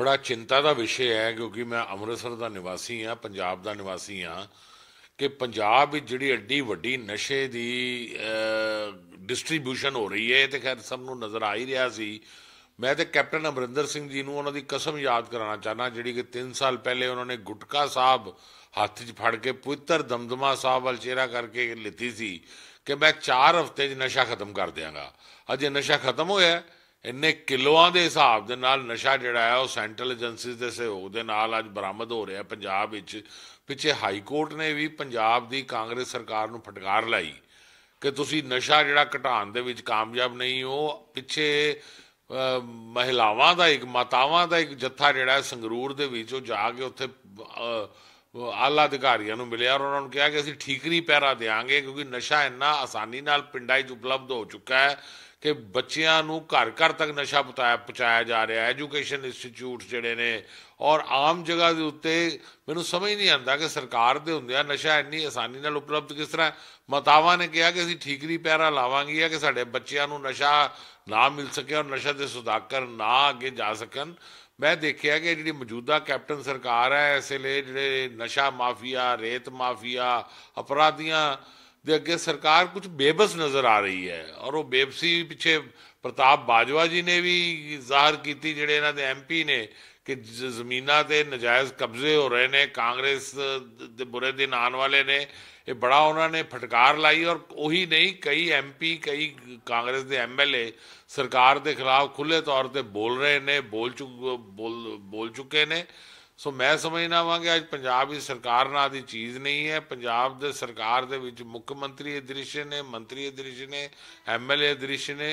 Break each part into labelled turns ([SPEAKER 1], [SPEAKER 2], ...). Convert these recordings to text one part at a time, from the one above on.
[SPEAKER 1] ਬੜਾ ਚਿੰਤਾ ਦਾ ਵਿਸ਼ੇ ਹੈ ਕਿਉਂਕਿ ਮੈਂ ਅੰਮ੍ਰਿਤਸਰ ਦਾ ਨਿਵਾਸੀ ਹਾਂ ਪੰਜਾਬ ਦਾ ਨਿਵਾਸੀ ਹਾਂ ਕਿ ਪੰਜਾਬ ਵਿੱਚ ਜਿਹੜੀ ਅੱਡੀ ਵੱਡੀ ਨਸ਼ੇ ਦੀ ਡਿਸਟ੍ਰੀਬਿਊਸ਼ਨ ਹੋ ਰਹੀ ਹੈ ਤੇ ਖੈਰ ਸਭ ਨੂੰ ਨਜ਼ਰ ਆ ਹੀ ਰਿਹਾ ਸੀ ਮੈਂ ਤੇ ਕੈਪਟਨ ਅਮਰਿੰਦਰ ਸਿੰਘ ਜੀ ਨੂੰ ਉਹਨਾਂ ਦੀ ਕਸਮ ਯਾਦ ਕਰਾਉਣਾ ਚਾਹਨਾ ਜਿਹੜੀ ਕਿ 3 ਸਾਲ ਪਹਿਲੇ ਉਹਨਾਂ ਨੇ ਗੁਟਕਾ ਸਾਹਿਬ ਹੱਥ 'ਚ ਫੜ ਕੇ ਪਵਿੱਤਰ ਦਮਦਮਾ ਸਾਹਿਬ ਵੱਲ ਚਿਹਰਾ ਕਰਕੇ ਲਿੱਤੀ ਸੀ ਕਿ ਮੈਂ 4 ਹਫ਼ਤੇ 'ਚ ਨਸ਼ਾ ਖਤਮ ਕਰ ਦਿਆਂਗਾ ਅਜੇ ਨਸ਼ਾ ਖਤਮ ਹੋਇਆ ਇੰਨੇ ਕਿਲੋਆਂ ਦੇ ਹਿਸਾਬ ਦੇ ਨਾਲ ਨਸ਼ਾ ਜਿਹੜਾ ਹੈ ਉਹ ਸੈਂਟਰਲ ਏਜੰਸੀਜ਼ ਦੇ ਸਹਿਯੋਗ ਦੇ ਨਾਲ ਅੱਜ ਬਰਾਮਦ ਹੋ ਰਿਹਾ ਪੰਜਾਬ ਵਿੱਚ ਪਿੱਛੇ ਹਾਈ ਕੋਰਟ ਨੇ ਵੀ ਪੰਜਾਬ ਦੀ ਕਾਂਗਰਸ ਸਰਕਾਰ ਨੂੰ ਫਟਕਾਰ ਲਾਈ ਕਿ ਤੁਸੀਂ ਨਸ਼ਾ ਜਿਹੜਾ ਘਟਾਉਣ ਦੇ ਵਿੱਚ ਕਾਮਯਾਬ ਨਹੀਂ ਹੋ ਪਿੱਛੇ ਮਹਿਲਾਵਾਂ ਦਾ ਇੱਕ ਮਾਤਾਵਾਂ ਦਾ ਇੱਕ ਜੱਥਾ ਜਿਹੜਾ ਸੰਗਰੂਰ ਦੇ ਵਿੱਚ ਉਹ ਜਾ ਕੇ ਉੱਥੇ ਆਲਾ ਅਧਿਕਾਰੀਆਂ ਨੂੰ ਮਿਲਿਆ ਔਰ ਉਹਨਾਂ ਨੂੰ ਕਿਹਾ ਕਿ ਅਸੀਂ ਠੀਕਰੀ ਪਹਿਰਾ ਦੇਾਂਗੇ ਕਿਉਂਕਿ ਨਸ਼ਾ ਇੰਨਾ ਆਸਾਨੀ ਨਾਲ ਪਿੰਡਾਂ 'ਚ ਉਪਲਬਧ ਹੋ ਚੁੱਕਾ ਹੈ ਕਿ ਬੱਚਿਆਂ ਨੂੰ ਘਰ ਘਰ ਤੱਕ ਨਸ਼ਾ ਪਤਾਇਆ ਪਹੁੰਚਾਇਆ ਜਾ ਰਿਹਾ ਹੈ ਐਜੂਕੇਸ਼ਨ ਇੰਸਟੀਚਿਊਟਸ ਜਿਹੜੇ ਨੇ ਔਰ ਆਮ ਜਗ੍ਹਾ ਦੇ ਉੱਤੇ ਮੈਨੂੰ ਸਮਝ ਨਹੀਂ ਆਉਂਦਾ ਕਿ ਸਰਕਾਰ ਦੇ ਆ ਨਸ਼ਾ ਇੰਨੀ ਆਸਾਨੀ ਨਾਲ ਉਪਲਬਧ ਕਿਸ ਤਰ੍ਹਾਂ ਮਤਾਵਾ ਨੇ ਕਿਹਾ ਕਿ ਅਸੀਂ ਠੀਕਰੀ ਪੈਰਾ ਲਾਵਾਂਗੇ ਕਿ ਸਾਡੇ ਬੱਚਿਆਂ ਨੂੰ ਨਸ਼ਾ ਨਾ ਮਿਲ ਸਕੇ ਔਰ ਨਸ਼ਾ ਦੇ ਸੁਦਾਕਰ ਨਾ ਅੱਗੇ ਜਾ ਸਕਣ ਮੈਂ ਦੇਖਿਆ ਕਿ ਜਿਹੜੀ ਮੌਜੂਦਾ ਕੈਪਟਨ ਸਰਕਾਰ ਹੈ ਇਸ ਲਈ ਜਿਹੜੇ ਨਸ਼ਾ ਮਾਫੀਆ ਰੇਤ ਮਾਫੀਆ ਅਪਰਾਧੀਆਂ ਦੇ ਅੱਗੇ ਸਰਕਾਰ ਕੁਝ ਬੇਬਸ ਨਜ਼ਰ ਆ ਰਹੀ ਹੈ ਔਰ ਉਹ ਬੇਬਸੀ ਪਿੱਛੇ ਪ੍ਰਤਾਪ ਬਾਜਵਾ ਜੀ ਨੇ ਵੀ ਜ਼ਾਹਰ ਕੀਤੀ ਜਿਹੜੇ ਇਹਨਾਂ ਦੇ ਐਮਪੀ ਨੇ ਕਿ ਜ਼ਮੀਨਾਂ ਤੇ ਨਜਾਇਜ਼ ਕਬਜ਼ੇ ਹੋ ਰਹੇ ਨੇ ਕਾਂਗਰਸ ਦੇ ਬੁਰੇ ਦਿਨ ਆਉਣ ਵਾਲੇ ਨੇ ਇਹ ਬੜਾ ਉਹਨਾਂ ਨੇ ਫਟਕਾਰ ਲਾਈ ਔਰ ਉਹੀ ਨਹੀਂ ਕਈ ਐਮਪੀ ਕਈ ਕਾਂਗਰਸ ਦੇ ਐਮਐਲਏ ਸਰਕਾਰ ਦੇ ਖਿਲਾਫ ਖੁੱਲੇ ਤੌਰ ਤੇ ਬੋਲ ਰਹੇ ਨੇ ਬੋਲ ਚੁੱਕੇ ਬੋਲ ਚੁੱਕੇ ਨੇ ਸੋ ਮੈਂ ਸਮਝਣਾ ਵਾਂ ਕਿ ਅੱਜ ਪੰਜਾਬ ਦੀ ਸਰਕਾਰ ਨਾਲ ਦੀ ਚੀਜ਼ ਨਹੀਂ ਹੈ ਪੰਜਾਬ ਦੇ ਸਰਕਾਰ ਦੇ ਵਿੱਚ ਮੁੱਖ ਮੰਤਰੀ ਅਦ੍ਰਿਸ਼ ਨੇ ਮੰਤਰੀ ਅਦ੍ਰਿਸ਼ ਨੇ ਐਮਐਲਏ ਅਦ੍ਰਿਸ਼ ਨੇ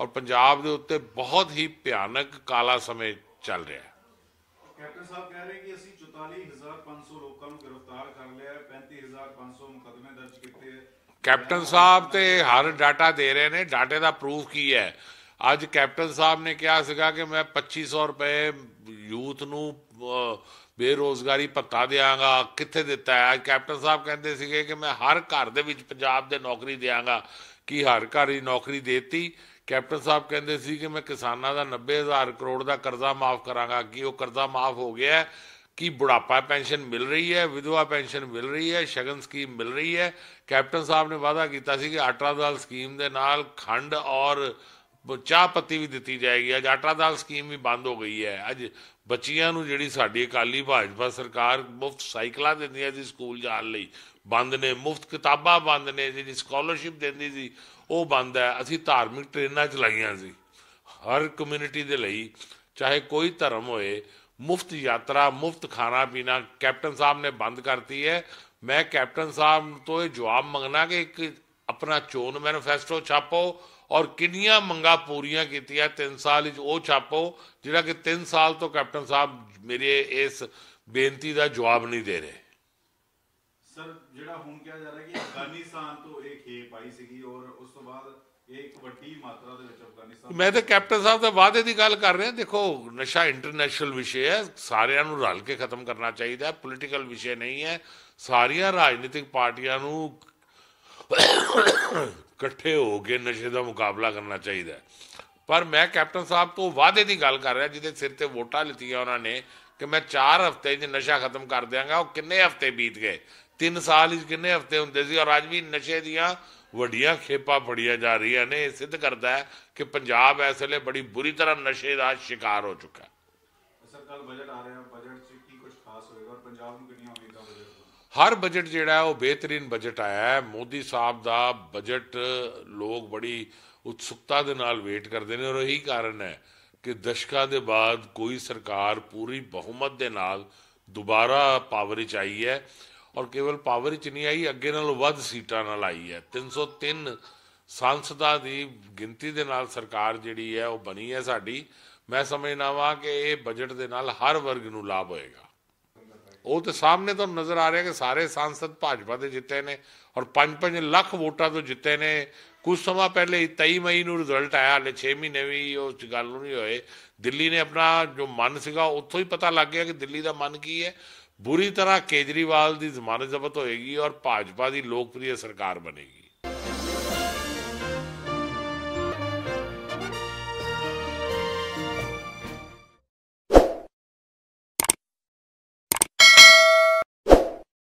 [SPEAKER 1] ਔਰ ਪੰਜਾਬ ਦੇ ਉੱਤੇ ਬਹੁਤ ਹੀ ਭਿਆਨਕ ਕਾਲਾ ਸਮੇਂ ਚੱਲ ਰਿਹਾ ਹੈ ਕੈਪਟਨ ਸਾਹਿਬ ਕਹਿ ਰਹੇ ਕਿ ਅਸੀਂ 44500 ਲੋਕਾਂ ਨੂੰ ਗ੍ਰਿਫਤਾਰ ਕਰ ਲਿਆ ਹੈ 35500 ਮੁਕਦਮੇ ਦਰਜ ਕੀਤੇ ਕੈਪਟਨ ਸਾਹਿਬ ਤੇ ਹਰ ਡਾਟਾ ਦੇ ਰਹੇ ਨੇ ਡਾਟੇ ਦਾ ਪ੍ਰੂਫ ਕੀ ਹੈ ਅੱਜ ਕੈਪਟਨ ਸਾਹਿਬ ਨੇ ਕਿਹਾ ਸੀਗਾ ਕਿ ਮੈਂ 2500 ਰੁਪਏ ਯੂਥ ਨੂੰ ਬੇਰੋਜ਼ਗਾਰੀ ਭੱਤਾ ਦੇਵਾਂਗਾ ਕਿੱਥੇ ਦਿੱਤਾ ਹੈ ਕੈਪਟਨ ਸਾਹਿਬ ਕਹਿੰਦੇ ਸੀਗੇ ਕਿ ਮੈਂ ਹਰ ਘਰ ਦੇ ਵਿੱਚ ਪੰਜਾਬ ਦੇ ਨੌਕਰੀ ਦੇਵਾਂਗਾ ਕੀ ਹਰ ਘਰ ਹੀ ਨੌਕਰੀ ਦੇਤੀ ਕੈਪਟਨ ਸਾਹਿਬ ਕਹਿੰਦੇ ਸੀ ਕਿ ਮੈਂ ਕਿਸਾਨਾਂ ਦਾ 90000 ਕਰੋੜ ਦਾ ਕਰਜ਼ਾ ਮਾਫ ਕਰਾਂਗਾ ਕੀ ਉਹ ਕਰਜ਼ਾ ਮਾਫ ਹੋ ਗਿਆ ਕੀ ਬੁਢਾਪਾ ਪੈਨਸ਼ਨ ਮਿਲ ਰਹੀ ਹੈ ਵਿਧਵਾ ਪੈਨਸ਼ਨ ਮਿਲ ਰਹੀ ਹੈ ਸ਼ਗਨ ਸਕੀਮ ਮਿਲ ਰਹੀ ਹੈ ਕੈਪਟਨ ਸਾਹਿਬ ਨੇ ਵਾਅਦਾ ਕੀਤਾ ਸੀ ਕਿ ਆਟਰਾਦਾਲ ਸਕੀਮ ਦੇ ਨਾਲ ਖੰਡ ਔਰ ਚਾਹ ਪੱਤੀ ਵੀ ਦਿੱਤੀ ਜਾਏਗੀ ਅੱਜ ਆਟਾ ਦਾਲ ਸਕੀਮ ਵੀ ਬੰਦ ਹੋ ਗਈ ਹੈ ਅੱਜ ਬੱਚੀਆਂ ਨੂੰ ਜਿਹੜੀ ਸਾਡੀ ਅਕਾਲੀ ਭਾਜਪਾ ਸਰਕਾਰ ਮੁਫਤ ਸਾਈਕਲਾਂ ਦਿੰਦੀ ਹੈ ਜੀ ਸਕੂਲ ਜਾਣ ਲਈ ਬੰਦ ਨੇ ਮੁਫਤ ਕਿਤਾਬਾਂ ਬੰਦ ਨੇ ਜਿਹੜੀ ਸਕਾਲਰਸ਼ਿਪ ਦਿੰਦੀ ਸੀ ਉਹ ਬੰਦ ਹੈ ਅਸੀਂ ਧਾਰਮਿਕ ਟ੍ਰੇਨਾਂ ਚਲਾਈਆਂ ਸੀ ਹਰ ਕਮਿਊਨਿਟੀ ਦੇ ਲਈ ਚਾਹੇ ਕੋਈ ਧਰਮ ਹੋਏ ਮੁਫਤ ਯਾਤਰਾ ਮੁਫਤ ਖਾਣਾ ਪੀਣਾ ਕੈਪਟਨ ਸਾਹਿਬ ਨੇ ਬੰਦ ਕਰਤੀ ਹੈ ਮੈਂ ਕੈਪਟਨ ਸਾਹਿਬ ਤੋਂ ਇਹ ਜਵਾਬ ਮੰਗਣਾ ਕਿ ਇੱਕ ਆਪਣਾ ਚੋਣ ਮੈਨੀਫੈਸਟੋ ਛਾਪੋ ਔਰ ਕਿੰਨੀਆਂ ਮੰਗਾ ਪੂਰੀਆਂ ਕੀਤੀਆਂ 3 ਸਾਲ ਵਿੱਚ ਉਹ ਛਾਪੋ ਜਿਹੜਾ ਕਿ 3 ਸਾਲ ਤੋਂ ਕੈਪਟਨ ਸਾਹਿਬ ਮੇਰੇ ਇਸ ਬੇਨਤੀ ਦਾ ਜਵਾਬ ਨਹੀਂ ਦੇ ਰਹੇ ਸਰ ਜਿਹੜਾ ਹੁਣ ਕਿਹਾ ਜਾ ਰਿਹਾ ਕਿ ਅਫਗਾਨਿਸਤਾਨ ਤੋਂ ਇਹ ਖੇਪ ਆਈ ਸੀਗੀ ਔਰ ਉਸ ਤੋਂ ਬਾਅਦ ਇੱਕ ਵੱਡੀ ਮਾਤਰਾ ਦੇ ਵਿੱਚ ਅਫਗਾਨਿਸਤਾਨ ਮੈਂ ਤਾਂ ਕੈਪਟਨ ਸਾਹਿਬ ਦੇ ਵਾਅਦੇ ਦੀ ਗੱਲ ਕਰ ਰਿਹਾ ਦੇਖੋ ਨਸ਼ਾ ਇੰਟਰਨੈਸ਼ਨਲ ਵਿਸ਼ੇ ਹੈ ਸਾਰਿਆਂ ਨੂੰ ਰਲ ਕੇ ਖਤਮ ਕਰਨਾ ਚਾਹੀਦਾ ਹੈ ਪੋਲੀਟੀਕਲ ਵਿਸ਼ੇ ਨਹੀਂ ਹੈ ਸਾਰੀਆਂ ਰਾਜਨੀਤਿਕ ਪਾਰਟੀਆਂ ਨੂੰ ਇਕੱਠੇ ਹੋ ਕੇ ਨਸ਼ੇ ਦਾ ਮੁਕਾਬਲਾ ਕਰਨਾ ਚਾਹੀਦਾ ਪਰ ਮੈਂ ਕੈਪਟਨ ਸਾਹਿਬ ਤੋਂ ਵਾਅਦੇ ਦੀ ਗੱਲ ਕਰ ਰਿਹਾ ਜਿਹਦੇ ਸਿਰ ਤੇ ਵੋਟਾਂ ਲਿੱਤੀਆਂ ਉਹਨਾਂ ਨੇ ਕਿ ਮੈਂ 4 ਹਫ਼ਤੇ 'ਚ ਨਸ਼ਾ ਖਤਮ ਕਰ ਦਿਆਂਗਾ ਉਹ ਕਿੰਨੇ ਹਫ਼ਤੇ ਬੀਤ ਗਏ 3 ਸਾਲ 'ਚ ਕਿੰਨੇ ਹਫ਼ਤੇ ਹੁੰਦੇ ਸੀ ਔਰ ਅੱਜ ਵੀ ਨਸ਼ੇ ਦੀਆਂ ਵੱਡੀਆਂ ਖੇਪਾਂ ਫੜੀਆਂ ਜਾ ਰਹੀਆਂ ਨੇ ਇਹ ਸਿੱਧ ਕਰਦਾ ਹੈ ਕਿ ਪੰਜਾਬ ਇਸ ਵੇਲੇ ਬੜੀ ਬੁਰੀ ਤਰ੍ਹਾਂ ਨਸ਼ੇ ਦਾ ਸ਼ਿਕਾਰ ਹੋ ਚੁੱਕਾ ਹੈ ਸਰ ਕੱਲ ਬਜਟ ਆ ਰਿਹਾ ਬਜਟ 'ਚ ਕੀ ਕੁਝ ਖਾਸ ਹੋਏਗਾ ਔਰ ਪੰਜਾਬ ਨੂੰ ਕਿੰਨੀਆਂ ਉਮੀਦਾਂ ਬਜਟ ਹਰ ਬਜਟ ਜਿਹੜਾ ਉਹ ਬਿਹਤਰੀਨ ਬਜਟ ਆਇਆ ਹੈ ਮੋਦੀ ਸਾਹਿਬ ਦਾ ਬਜਟ ਲੋਕ ਬੜੀ ਉਤਸੁਕਤਾ ਦੇ ਨਾਲ ਵੇਟ ਕਰਦੇ ਨੇ ਔਰ ਇਹੀ ਕਾਰਨ ਹੈ ਕਿ ਦਸ਼ਕਾਂ ਦੇ ਬਾਅਦ ਕੋਈ ਸਰਕਾਰ ਪੂਰੀ ਬਹੁਮਤ ਦੇ ਨਾਲ ਦੁਬਾਰਾ ਪਾਵਰ ਵਿੱਚ ਆਈ ਹੈ ਔਰ ਕੇਵਲ ਪਾਵਰ ਵਿੱਚ ਨਹੀਂ ਆਈ ਅੱਗੇ ਨਾਲੋਂ ਵੱਧ ਸੀਟਾਂ ਨਾਲ ਆਈ ਹੈ 303 ਸੰਸਦਾਂ ਦੀ ਗਿਣਤੀ ਦੇ ਨਾਲ ਸਰਕਾਰ ਜਿਹੜੀ ਹੈ ਉਹ ਬਣੀ ਹੈ ਸਾਡੀ ਮੈਂ ਸਮਝਣਾ ਵਾਂ ਕਿ ਇਹ ਬਜਟ ਦੇ ਨਾਲ ਹਰ ਵਰਗ ਨੂੰ ਲਾਭ ਹੋਏਗਾ ਉਹ ਤੇ ਸਾਹਮਣੇ ਤੁਹਾਨੂੰ ਨਜ਼ਰ ਆ ਰਿਹਾ ਕਿ ਸਾਰੇ ਸੰਸਦ ਭਾਜਪਾ ਦੇ ਜਿੱਤੇ ਨੇ ਔਰ 5-5 ਲੱਖ ਵੋਟਾਂ ਤੋਂ ਜਿੱਤੇ ਨੇ ਕੁਝ ਸਮਾਂ ਪਹਿਲੇ 23 ਮਈ ਨੂੰ ਰਿਜ਼ਲਟ ਆਇਆ ਲੇ 6 ਮਹੀਨੇ ਵੀ ਉਸ ਗੱਲ ਨੂੰ ਨਹੀਂ ਹੋਏ ਦਿੱਲੀ ਨੇ ਆਪਣਾ ਜੋ ਮਨ ਸੀਗਾ ਉੱਥੋਂ ਹੀ ਪਤਾ ਲੱਗ ਗਿਆ ਕਿ ਦਿੱਲੀ ਦਾ ਮਨ ਕੀ ਹੈ ਬੁਰੀ ਤਰ੍ਹਾਂ ਕੇਜਰੀਵਾਲ ਦੀ ਜ਼ਮਾਨਤ ਜ਼ਬਤ ਹੋਏਗੀ ਔਰ ਭਾਜਪਾ ਦੀ ਲੋਕਪ੍ਰਿਯ ਸਰਕਾਰ ਬਣੇਗੀ